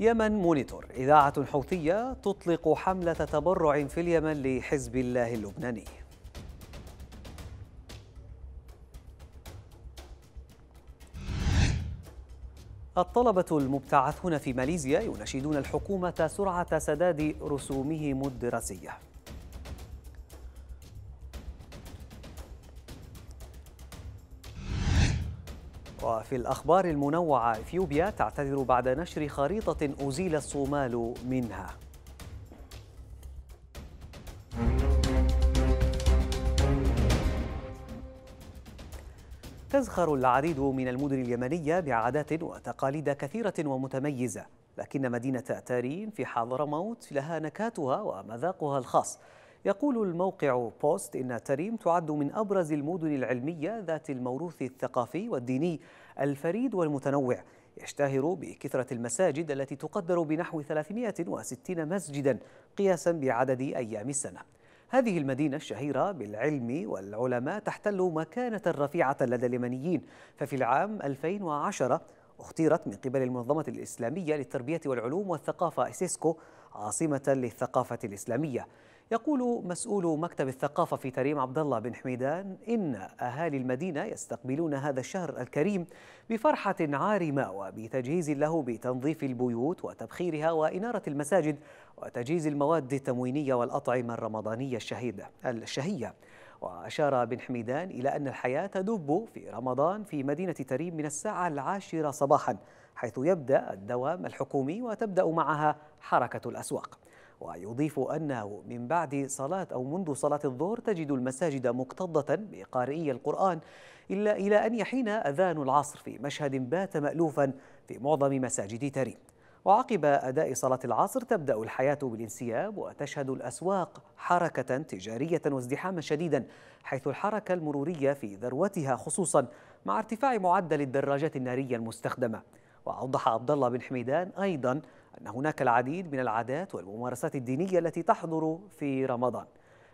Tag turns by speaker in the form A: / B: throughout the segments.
A: يمن مونيتور إذاعة حوثية تطلق حملة تبرع في اليمن لحزب الله اللبناني الطلبة المبتعثون في ماليزيا يناشدون الحكومة سرعة سداد رسومهم الدراسية وفي الأخبار المنوعة إثيوبيا تعتذر بعد نشر خريطة أزيل الصومال منها تزخر العديد من المدن اليمنية بعادات وتقاليد كثيرة ومتميزة لكن مدينة تارين في حضرموت لها نكاتها ومذاقها الخاص يقول الموقع بوست إن تريم تعد من أبرز المدن العلمية ذات الموروث الثقافي والديني الفريد والمتنوع يشتهر بكثرة المساجد التي تقدر بنحو 360 مسجدا قياسا بعدد أيام السنة هذه المدينة الشهيرة بالعلم والعلماء تحتل مكانة رفيعة لدى اليمنيين ففي العام 2010 اختيرت من قبل المنظمة الإسلامية للتربية والعلوم والثقافة إسيسكو عاصمة للثقافة الإسلامية يقول مسؤول مكتب الثقافة في تريم عبد الله بن حميدان إن أهالي المدينة يستقبلون هذا الشهر الكريم بفرحة عارمة وبتجهيز له بتنظيف البيوت وتبخيرها وإنارة المساجد وتجهيز المواد التموينية والأطعمة الرمضانية الشهيدة الشهية وأشار بن حميدان إلى أن الحياة تدب في رمضان في مدينة تريم من الساعة العاشرة صباحا حيث يبدأ الدوام الحكومي وتبدأ معها حركة الأسواق ويضيف أنه من بعد صلاة أو منذ صلاة الظهر تجد المساجد مكتظة بقارئي القرآن إلا إلى أن يحين أذان العصر في مشهد بات مألوفا في معظم مساجد تريم وعقب أداء صلاة العصر تبدأ الحياة بالانسياب وتشهد الأسواق حركة تجارية وازدحاما شديدا حيث الحركة المرورية في ذروتها خصوصا مع ارتفاع معدل الدراجات النارية المستخدمة وأوضح عبد الله بن حميدان أيضا أن هناك العديد من العادات والممارسات الدينية التي تحضر في رمضان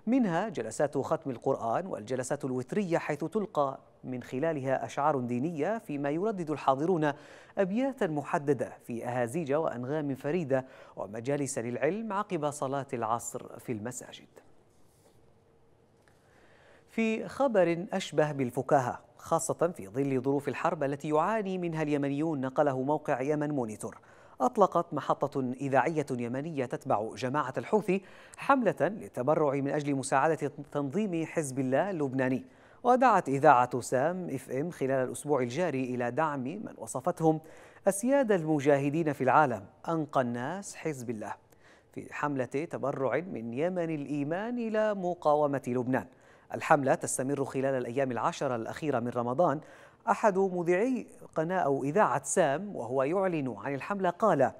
A: منها جلسات ختم القرآن والجلسات الوترية حيث تلقى من خلالها أشعار دينية فيما يردد الحاضرون أبياتا محددة في أهازيج وأنغام فريدة ومجالس للعلم عقب صلاة العصر في المساجد في خبر أشبه بالفكاهة خاصة في ظل ظروف الحرب التي يعاني منها اليمنيون نقله موقع يمن مونيتور أطلقت محطة إذاعية يمنية تتبع جماعة الحوثي حملة للتبرع من أجل مساعدة تنظيم حزب الله اللبناني ودعت إذاعة سام اف ام خلال الأسبوع الجاري إلى دعم من وصفتهم أسياد المجاهدين في العالم أنقى الناس حزب الله في حملة تبرع من يمن الإيمان إلى مقاومة لبنان الحملة تستمر خلال الأيام العشرة الأخيرة من رمضان أحد مذيعي قناة أو إذاعة سام وهو يعلن عن الحملة قال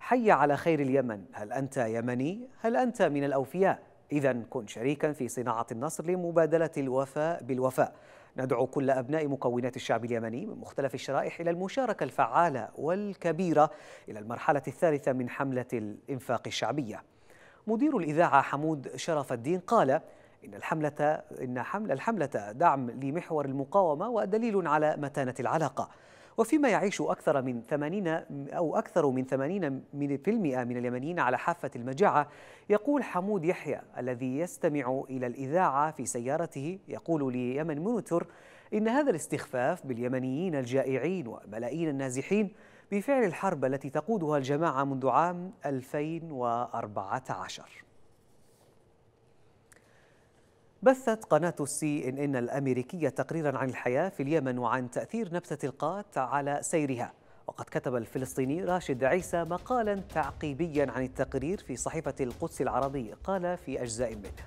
A: حي على خير اليمن هل أنت يمني؟ هل أنت من الأوفياء؟ إذا كن شريكا في صناعة النصر لمبادلة الوفاء بالوفاء ندعو كل أبناء مكونات الشعب اليمني من مختلف الشرائح إلى المشاركة الفعالة والكبيرة إلى المرحلة الثالثة من حملة الإنفاق الشعبية مدير الإذاعة حمود شرف الدين قال إن الحملة إن حمل الحملة دعم لمحور المقاومة ودليل على متانة العلاقة وفيما يعيش أكثر من 80 أو أكثر من 80 من في المئة من اليمنيين على حافة المجاعة يقول حمود يحيى الذي يستمع إلى الإذاعة في سيارته يقول ليمن مونيتور إن هذا الاستخفاف باليمنيين الجائعين وملايين النازحين بفعل الحرب التي تقودها الجماعة منذ عام 2014 بثت قناة السي إن إن الأمريكية تقريرا عن الحياة في اليمن وعن تأثير نبتة القات على سيرها وقد كتب الفلسطيني راشد عيسى مقالا تعقيبيا عن التقرير في صحيفة القدس العربي قال في أجزاء منه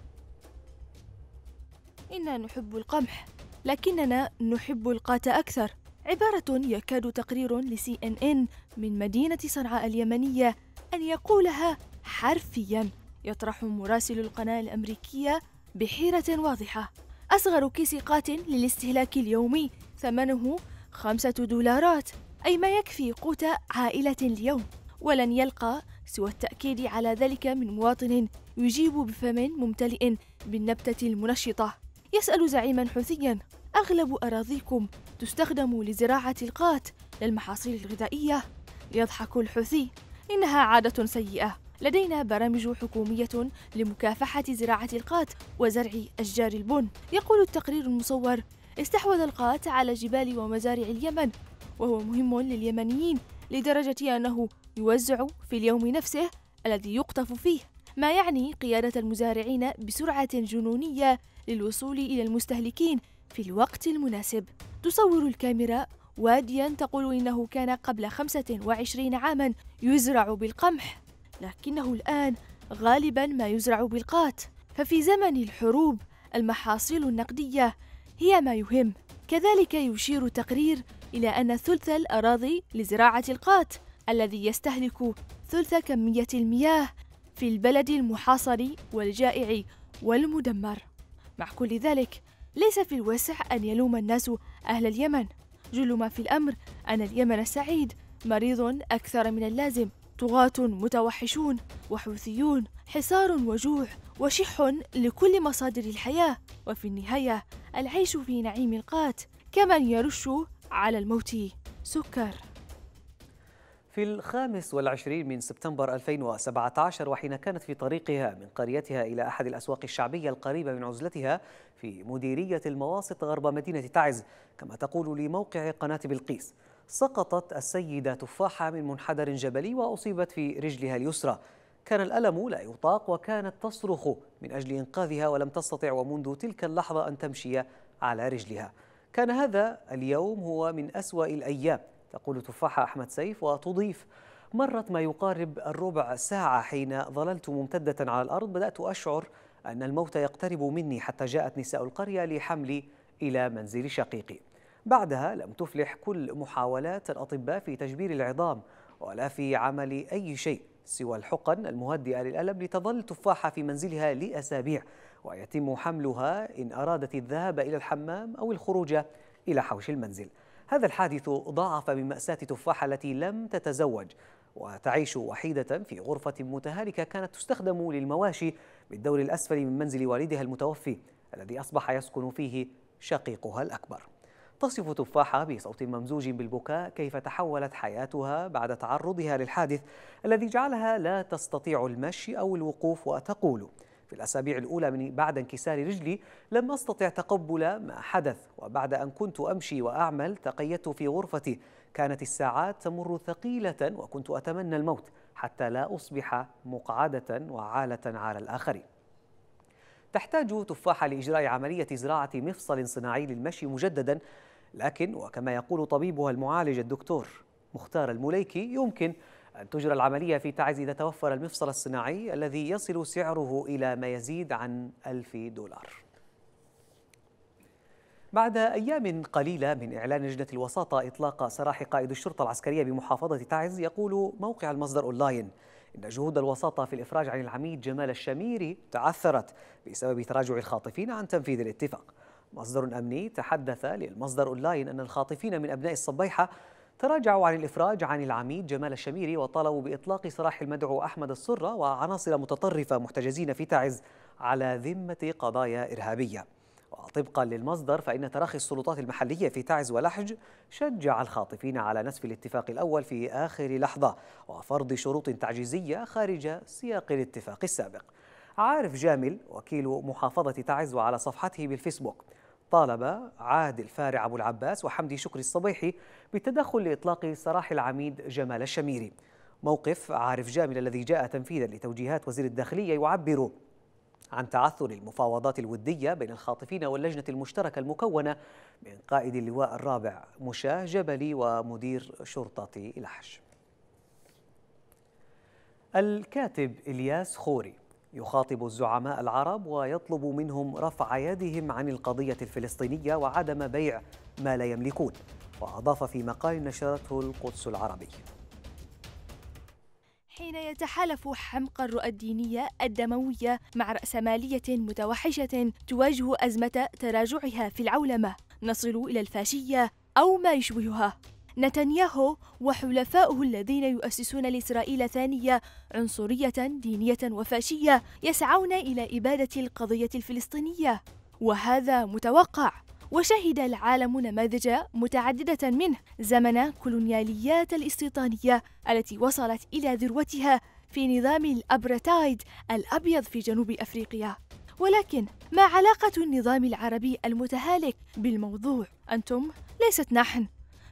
B: إنا نحب القمح لكننا نحب القات أكثر عبارة يكاد تقرير لسي إن إن من مدينة صنعاء اليمنية أن يقولها حرفيا يطرح مراسل القناة الأمريكية بحيرة واضحة أصغر كيس قات للاستهلاك اليومي ثمنه خمسة دولارات أي ما يكفي قوت عائلة اليوم ولن يلقى سوى التأكيد على ذلك من مواطن يجيب بفم ممتلئ بالنبتة المنشطة يسأل زعيما حوثيا أغلب أراضيكم تستخدم لزراعة القات للمحاصيل الغذائية يضحك الحوثي إنها عادة سيئة لدينا برامج حكومية لمكافحة زراعة القات وزرع أشجار البن يقول التقرير المصور استحوذ القات على جبال ومزارع اليمن وهو مهم لليمنيين لدرجة أنه يوزع في اليوم نفسه الذي يقطف فيه ما يعني قيادة المزارعين بسرعة جنونية للوصول إلى المستهلكين في الوقت المناسب تصور الكاميرا واديا تقول إنه كان قبل 25 عاما يزرع بالقمح لكنه الآن غالبا ما يزرع بالقات ففي زمن الحروب المحاصيل النقدية هي ما يهم كذلك يشير تقرير إلى أن ثلث الأراضي لزراعة القات الذي يستهلك ثلث كمية المياه في البلد المحاصر والجائع والمدمر مع كل ذلك ليس في الوسع أن يلوم الناس أهل اليمن جل ما في الأمر أن اليمن سعيد مريض أكثر من اللازم طغاة متوحشون وحوثيون حصار وجوع وشح لكل مصادر الحياة وفي النهاية العيش في نعيم القات كمن يرش على الموت سكر
A: في الخامس والعشرين من سبتمبر 2017 وحين كانت في طريقها من قريتها إلى أحد الأسواق الشعبية القريبة من عزلتها في مديرية المواسط غرب مدينة تعز كما تقول لموقع قناة بلقيس سقطت السيدة تفاحة من منحدر جبلي وأصيبت في رجلها اليسرى كان الألم لا يطاق وكانت تصرخ من أجل إنقاذها ولم تستطع ومنذ تلك اللحظة أن تمشي على رجلها كان هذا اليوم هو من أسوأ الأيام تقول تفاحة أحمد سيف وتضيف مرت ما يقارب الربع ساعة حين ظللت ممتدة على الأرض بدأت أشعر أن الموت يقترب مني حتى جاءت نساء القرية لحملي إلى منزل شقيقي بعدها لم تفلح كل محاولات الأطباء في تجبير العظام ولا في عمل أي شيء سوى الحقن المهدئة للألم لتظل تفاحة في منزلها لأسابيع ويتم حملها إن أرادت الذهاب إلى الحمام أو الخروج إلى حوش المنزل هذا الحادث ضاعف من مأساة تفاحة التي لم تتزوج وتعيش وحيدة في غرفة متهالكة كانت تستخدم للمواشي بالدور الأسفل من منزل والدها المتوفي الذي أصبح يسكن فيه شقيقها الأكبر تصف تفاحة بصوت ممزوج بالبكاء كيف تحولت حياتها بعد تعرضها للحادث الذي جعلها لا تستطيع المشي أو الوقوف وتقول في الأسابيع الأولى من بعد انكسار رجلي لم أستطع تقبل ما حدث وبعد أن كنت أمشي وأعمل تقيدت في غرفتي كانت الساعات تمر ثقيلة وكنت أتمنى الموت حتى لا أصبح مقعدة وعالة على الآخرين تحتاج تفاحة لإجراء عملية زراعة مفصل صناعي للمشي مجددا لكن وكما يقول طبيبها المعالج الدكتور مختار المليكي يمكن أن تجرى العملية في تعز إذا توفر المفصل الصناعي الذي يصل سعره إلى ما يزيد عن ألف دولار بعد أيام قليلة من إعلان لجنة الوساطة إطلاق سراح قائد الشرطة العسكرية بمحافظة تعز يقول موقع المصدر أونلاين إن جهود الوساطة في الإفراج عن العميد جمال الشميري تعثرت بسبب تراجع الخاطفين عن تنفيذ الاتفاق مصدر أمني تحدث للمصدر أونلاين أن الخاطفين من أبناء الصبيحة تراجعوا عن الإفراج عن العميد جمال الشميري وطالبوا بإطلاق سراح المدعو أحمد السرة وعناصر متطرفة محتجزين في تعز على ذمة قضايا إرهابية وطبقا للمصدر فإن تراخي السلطات المحلية في تعز ولحج شجع الخاطفين على نسف الاتفاق الأول في آخر لحظة وفرض شروط تعجيزية خارج سياق الاتفاق السابق عارف جامل وكيل محافظة تعز وعلى صفحته بالفيسبوك طالب عادل فارع أبو العباس وحمدي شكري الصبيحي بالتدخل لإطلاق سراح العميد جمال الشميري موقف عارف جامل الذي جاء تنفيذا لتوجيهات وزير الداخلية يعبر عن تعثر المفاوضات الودية بين الخاطفين واللجنة المشتركة المكونة من قائد اللواء الرابع مشاه جبلي ومدير شرطة لحج الكاتب إلياس خوري يخاطب الزعماء العرب ويطلب منهم رفع يدهم عن القضية الفلسطينية وعدم بيع ما لا يملكون وأضاف في مقال نشرته القدس العربي
B: حين يتحالف حمق الرؤى الدينية الدموية مع رأسمالية متوحشة تواجه أزمة تراجعها في العولمة نصل إلى الفاشية أو ما يشبهها نتنياهو وحلفاؤه الذين يؤسسون لإسرائيل ثانية عنصرية دينية وفاشية يسعون إلى إبادة القضية الفلسطينية وهذا متوقع وشهد العالم نماذج متعددة منه زمن كولونياليات الاستيطانية التي وصلت إلى ذروتها في نظام الأبرتايد الأبيض في جنوب أفريقيا ولكن ما علاقة النظام العربي المتهالك بالموضوع؟ أنتم ليست نحن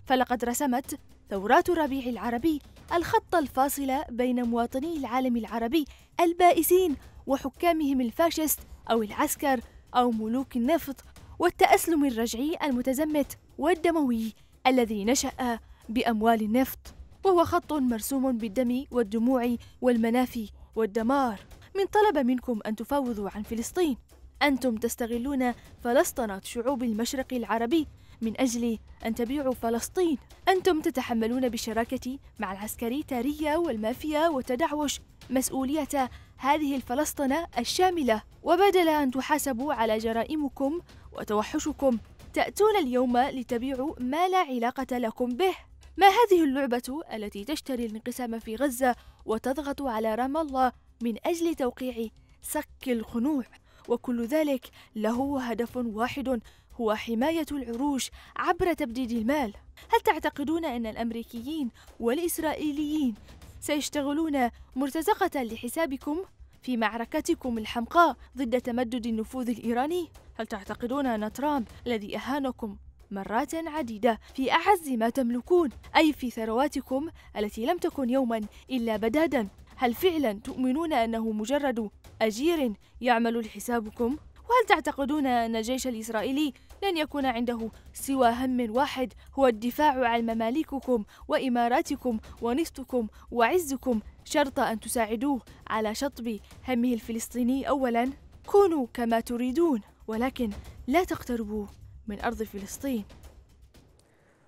B: فلقد رسمت ثورات الربيع العربي الخط الفاصل بين مواطني العالم العربي البائسين وحكامهم الفاشست أو العسكر أو ملوك النفط والتأسلم الرجعي المتزمت والدموي الذي نشأ بأموال النفط وهو خط مرسوم بالدم والدموع والمنافي والدمار من طلب منكم أن تفاوضوا عن فلسطين أنتم تستغلون فلسطنة شعوب المشرق العربي من أجل أن تبيعوا فلسطين أنتم تتحملون بشراكة مع العسكري تارية والمافيا وتدعوش مسؤولية هذه الفلسطنة الشاملة وبدل أن تحاسبوا على جرائمكم وتوحشكم تأتون اليوم لتبيعوا ما لا علاقة لكم به ما هذه اللعبة التي تشتري الانقسام في غزة وتضغط على رام الله من أجل توقيع سك الخنوع وكل ذلك له هدف واحد هو حماية العروش عبر تبديد المال هل تعتقدون أن الأمريكيين والإسرائيليين سيشتغلون مرتزقة لحسابكم في معركتكم الحمقاء ضد تمدد النفوذ الإيراني؟ هل تعتقدون أن ترامب الذي أهانكم مرات عديدة في أعز ما تملكون أي في ثرواتكم التي لم تكن يوما إلا بدادا هل فعلا تؤمنون أنه مجرد أجير يعمل لحسابكم؟ وهل تعتقدون أن الجيش الإسرائيلي لن يكون عنده سوى هم واحد هو الدفاع عن مماليككم وإماراتكم ونفطكم وعزكم شرط أن تساعدوه على شطب همه الفلسطيني أولا كونوا كما تريدون ولكن لا تقتربوا من أرض فلسطين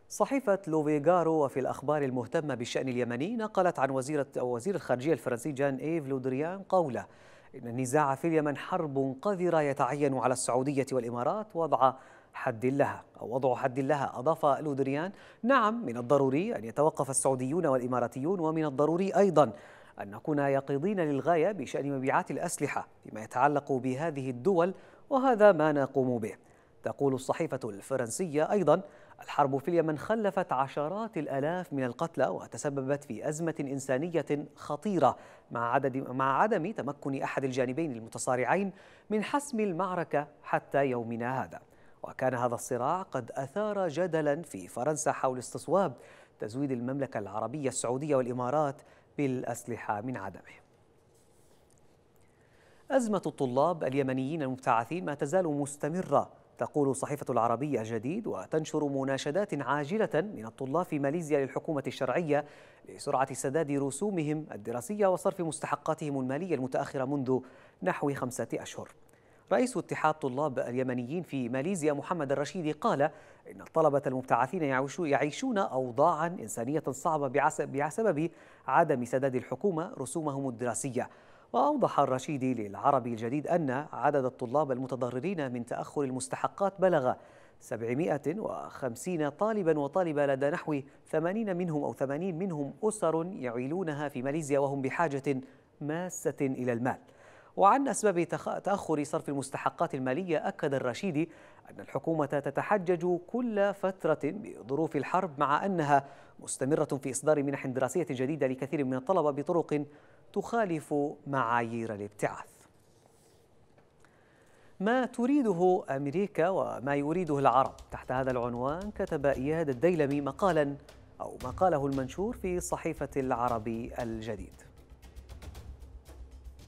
A: صحيفة لوفيغارو وفي الأخبار المهتمة بالشأن اليمني نقلت عن وزيرة أو وزير الخارجية الفرنسي جان إيف لودريان قوله إن النزاع في اليمن حرب قذرة يتعين على السعودية والإمارات وضع حد لها أو وضع حد لها أضاف لودريان نعم من الضروري أن يتوقف السعوديون والإماراتيون ومن الضروري أيضا أن نكون يقظين للغاية بشأن مبيعات الأسلحة فيما يتعلق بهذه الدول وهذا ما نقوم به تقول الصحيفة الفرنسية أيضا الحرب في اليمن خلفت عشرات الآلاف من القتلى وتسببت في أزمة إنسانية خطيرة مع, عدد مع عدم تمكن أحد الجانبين المتصارعين من حسم المعركة حتى يومنا هذا وكان هذا الصراع قد أثار جدلا في فرنسا حول استصواب تزويد المملكة العربية السعودية والإمارات بالأسلحة من عدمه أزمة الطلاب اليمنيين المبتعثين ما تزال مستمرة تقول صحيفة العربية الجديد وتنشر مناشدات عاجلة من الطلاب في ماليزيا للحكومة الشرعية لسرعة سداد رسومهم الدراسية وصرف مستحقاتهم المالية المتأخرة منذ نحو خمسة أشهر رئيس اتحاد طلاب اليمنيين في ماليزيا محمد الرشيدي قال إن الطلبة المبتعثين يعيشون أوضاعا إنسانية صعبة بسبب عدم سداد الحكومة رسومهم الدراسية وأوضح الرشيدي للعربي الجديد أن عدد الطلاب المتضررين من تأخر المستحقات بلغ 750 طالبا وطالبة لدى نحو 80 منهم أو 80 منهم أسر يعيلونها في ماليزيا وهم بحاجة ماسة إلى المال وعن أسباب تأخر صرف المستحقات المالية أكد الرشيدي أن الحكومة تتحجج كل فترة بظروف الحرب مع أنها مستمرة في إصدار منح دراسية جديدة لكثير من الطلبة بطرق تخالف معايير الابتعاث ما تريده أمريكا وما يريده العرب تحت هذا العنوان كتب إياد الديلمي مقالا أو ما قاله المنشور في صحيفة العربي الجديد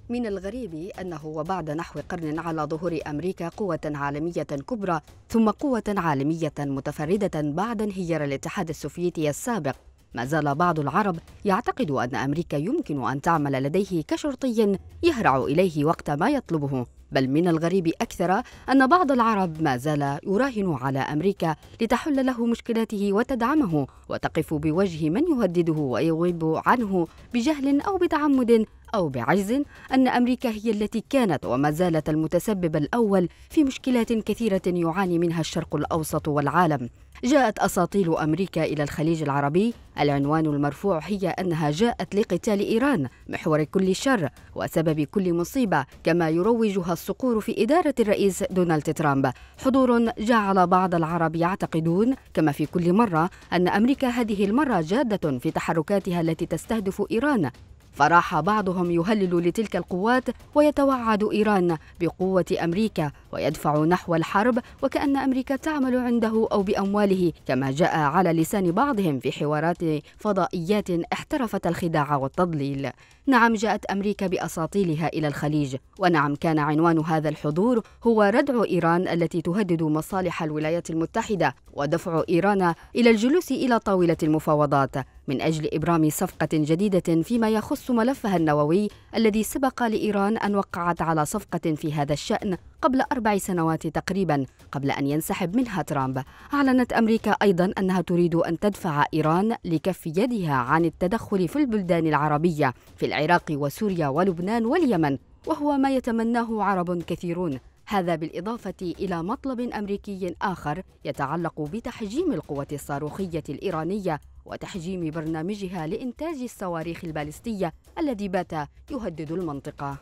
C: من الغريب أنه وبعد نحو قرن على ظهور أمريكا قوة عالمية كبرى ثم قوة عالمية متفردة بعد انهيار الاتحاد السوفيتي السابق ما زال بعض العرب يعتقد أن أمريكا يمكن أن تعمل لديه كشرطي يهرع إليه وقت ما يطلبه بل من الغريب أكثر أن بعض العرب ما زال يراهن على أمريكا لتحل له مشكلاته وتدعمه وتقف بوجه من يهدده ويغيب عنه بجهل أو بتعمد أو بعجز أن أمريكا هي التي كانت وما زالت المتسبب الأول في مشكلات كثيرة يعاني منها الشرق الأوسط والعالم جاءت أساطيل أمريكا إلى الخليج العربي العنوان المرفوع هي أنها جاءت لقتال إيران محور كل شر وسبب كل مصيبة كما يروجها الصقور في إدارة الرئيس دونالد ترامب حضور جعل بعض العرب يعتقدون كما في كل مرة أن أمريكا هذه المرة جادة في تحركاتها التي تستهدف إيران فراح بعضهم يهلل لتلك القوات ويتوعد إيران بقوة أمريكا ويدفع نحو الحرب وكأن أمريكا تعمل عنده أو بأمواله كما جاء على لسان بعضهم في حوارات فضائيات احترفت الخداع والتضليل نعم جاءت أمريكا بأساطيلها إلى الخليج ونعم كان عنوان هذا الحضور هو ردع إيران التي تهدد مصالح الولايات المتحدة ودفع إيران إلى الجلوس إلى طاولة المفاوضات من أجل إبرام صفقة جديدة فيما يخص ملفها النووي الذي سبق لإيران أن وقعت على صفقة في هذا الشأن قبل أربع سنوات تقريبا قبل أن ينسحب منها ترامب أعلنت أمريكا أيضا أنها تريد أن تدفع إيران لكف يدها عن التدخل في البلدان العربية في العراق وسوريا ولبنان واليمن وهو ما يتمناه عرب كثيرون هذا بالإضافة إلى مطلب أمريكي آخر يتعلق بتحجيم القوة الصاروخية الإيرانية وتحجيم برنامجها لإنتاج الصواريخ البالستية الذي بات يهدد المنطقة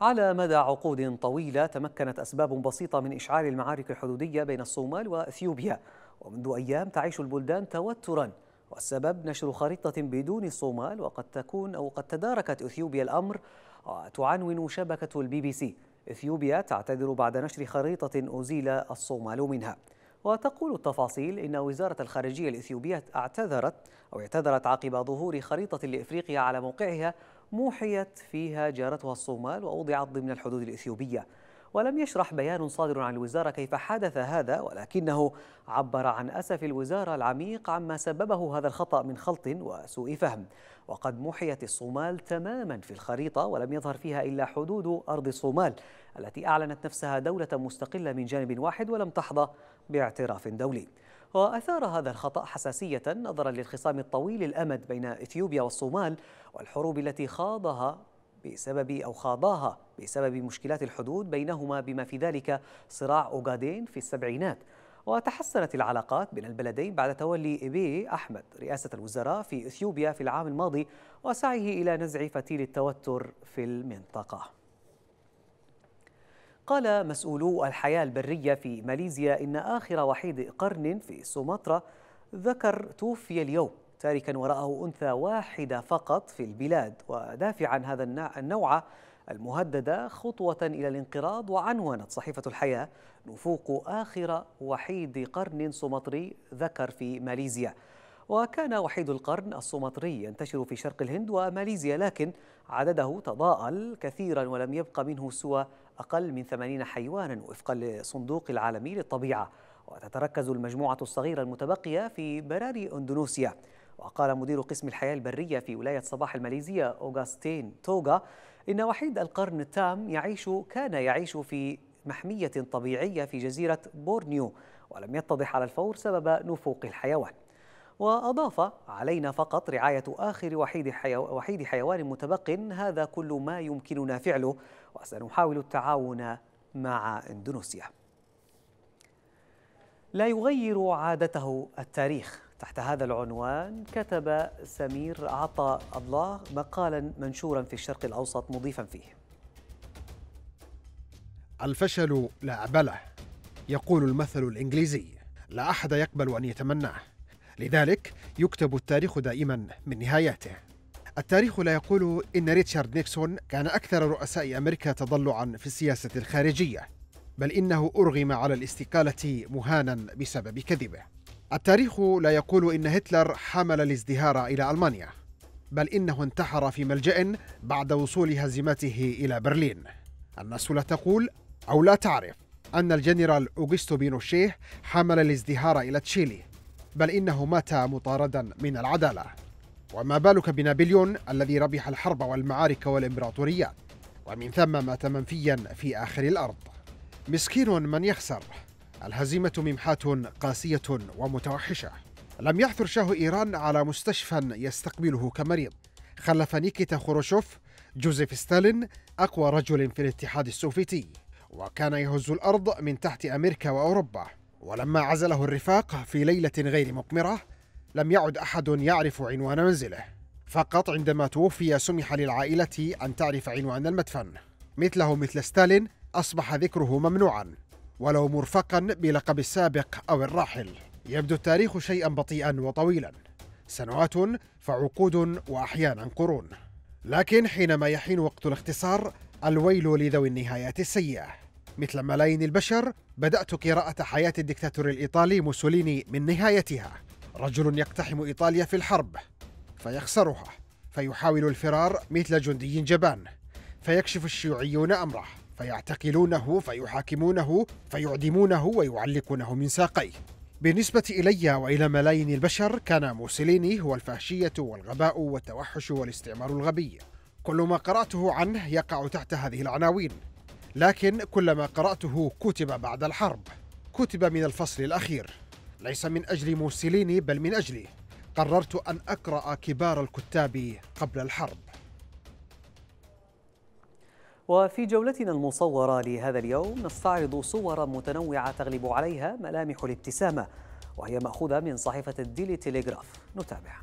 A: على مدى عقود طويلة تمكنت أسباب بسيطة من إشعال المعارك الحدودية بين الصومال وأثيوبيا ومنذ أيام تعيش البلدان توتراً والسبب نشر خريطة بدون الصومال وقد تكون أو قد تداركت أثيوبيا الأمر وتعنون شبكة البي بي سي إثيوبيا تعتذر بعد نشر خريطة أزيل الصومال منها وتقول التفاصيل إن وزارة الخارجية الإثيوبية اعتذرت أو اعتذرت عقب ظهور خريطة لإفريقيا على موقعها موحيت فيها جارتها الصومال وأوضعت ضمن الحدود الإثيوبية ولم يشرح بيان صادر عن الوزارة كيف حدث هذا ولكنه عبر عن أسف الوزارة العميق عما سببه هذا الخطأ من خلط وسوء فهم وقد محيت الصومال تماما في الخريطة ولم يظهر فيها إلا حدود أرض الصومال التي أعلنت نفسها دولة مستقلة من جانب واحد ولم تحظى باعتراف دولي وأثار هذا الخطأ حساسية نظرا للخصام الطويل الأمد بين إثيوبيا والصومال والحروب التي خاضها بسبب أو خاضاها بسبب مشكلات الحدود بينهما بما في ذلك صراع أوغادين في السبعينات وتحسنت العلاقات بين البلدين بعد تولي إبي أحمد رئاسة الوزراء في إثيوبيا في العام الماضي وسعيه إلى نزع فتيل التوتر في المنطقة قال مسؤولو الحياة البرية في ماليزيا إن آخر وحيد قرن في سومطرة ذكر توفي اليوم تاركا وراءه أنثى واحدة فقط في البلاد ودافعا هذا النوع المهددة خطوة إلى الانقراض وعنونت صحيفة الحياة نفوق آخر وحيد قرن سومطري ذكر في ماليزيا وكان وحيد القرن السومطري ينتشر في شرق الهند وماليزيا لكن عدده تضاءل كثيرا ولم يبق منه سوى أقل من 80 حيوانا وفقا للصندوق العالمي للطبيعة وتتركز المجموعة الصغيرة المتبقية في براري أندونوسيا وقال مدير قسم الحياة البرية في ولاية صباح الماليزية أوغاستين توغا إن وحيد القرن التام يعيش كان يعيش في محمية طبيعية في جزيرة بورنيو ولم يتضح على الفور سبب نفوق الحيوان وأضاف علينا فقط رعاية آخر وحيد, حيو... وحيد حيوان متبق هذا كل ما يمكننا فعله وسنحاول التعاون مع إندونيسيا لا يغير عادته التاريخ تحت هذا العنوان كتب سمير عطا الله مقالا منشورا في الشرق الاوسط مضيفا فيه
D: الفشل لا لعبله يقول المثل الانجليزي لا احد يقبل ان يتمناه لذلك يكتب التاريخ دائما من نهاياته التاريخ لا يقول ان ريتشارد نيكسون كان اكثر رؤساء امريكا تضلعا في السياسه الخارجيه بل انه ارغم على الاستقاله مهانا بسبب كذبه التاريخ لا يقول إن هتلر حمل الازدهار إلى ألمانيا بل إنه انتحر في ملجأ بعد وصول هزيمته إلى برلين الناس لا تقول أو لا تعرف أن الجنرال أوغستو بينوشيه حمل الازدهار إلى تشيلي بل إنه مات مطاردا من العدالة وما بالك بنابليون الذي ربح الحرب والمعارك والإمبراطوريات ومن ثم مات منفيا في آخر الأرض مسكين من يخسر الهزيمة ممحاة قاسية ومتوحشة لم يعثر شاه إيران على مستشفى يستقبله كمريض خلف نيكيتا خروشوف جوزيف ستالين أقوى رجل في الاتحاد السوفيتي وكان يهز الأرض من تحت أمريكا وأوروبا ولما عزله الرفاق في ليلة غير مقمرة لم يعد أحد يعرف عنوان منزله فقط عندما توفي سمح للعائلة أن تعرف عنوان المدفن مثله مثل ستالين أصبح ذكره ممنوعا ولو مرفقا بلقب السابق أو الراحل يبدو التاريخ شيئا بطيئا وطويلا سنوات فعقود وأحيانا قرون لكن حينما يحين وقت الاختصار الويل لذوي النهايات السيئة مثل ملايين البشر بدأت قراءة حياة الدكتاتور الإيطالي موسوليني من نهايتها رجل يقتحم إيطاليا في الحرب فيخسرها فيحاول الفرار مثل جندي جبان فيكشف الشيوعيون أمره فيعتقلونه فيحاكمونه فيعدمونه ويعلقونه من ساقيه بالنسبة إلي وإلى ملايين البشر كان موسوليني هو الفاشية والغباء والتوحش والاستعمار الغبي كل ما قرأته عنه يقع تحت هذه العناوين لكن كل ما قرأته كتب بعد الحرب كتب من الفصل الأخير ليس من أجل موسوليني بل من أجلي قررت أن أقرأ كبار الكتاب قبل الحرب
A: وفي جولتنا المصورة لهذا اليوم نستعرض صورا متنوعة تغلب عليها ملامح الابتسامة وهي مأخوذة من صحيفة الديلي تيليغراف نتابع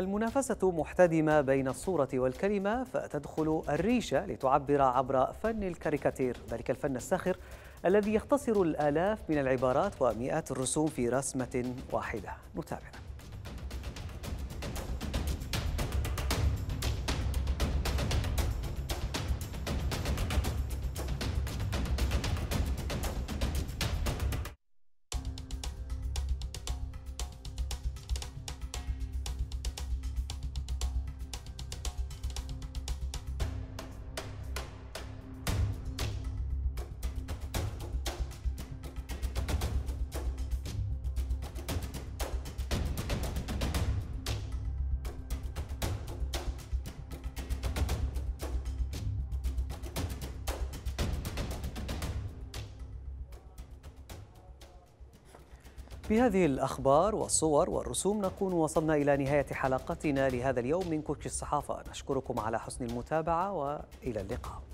A: المنافسة محتدمة بين الصورة والكلمة فتدخل الريشة لتعبر عبر فن الكاريكاتير ذلك الفن الساخر الذي يختصر الآلاف من العبارات ومئات الرسوم في رسمة واحدة نتابع بهذه الأخبار والصور والرسوم نكون وصلنا إلى نهاية حلقتنا لهذا اليوم من كوتش الصحافة نشكركم على حسن المتابعة وإلى اللقاء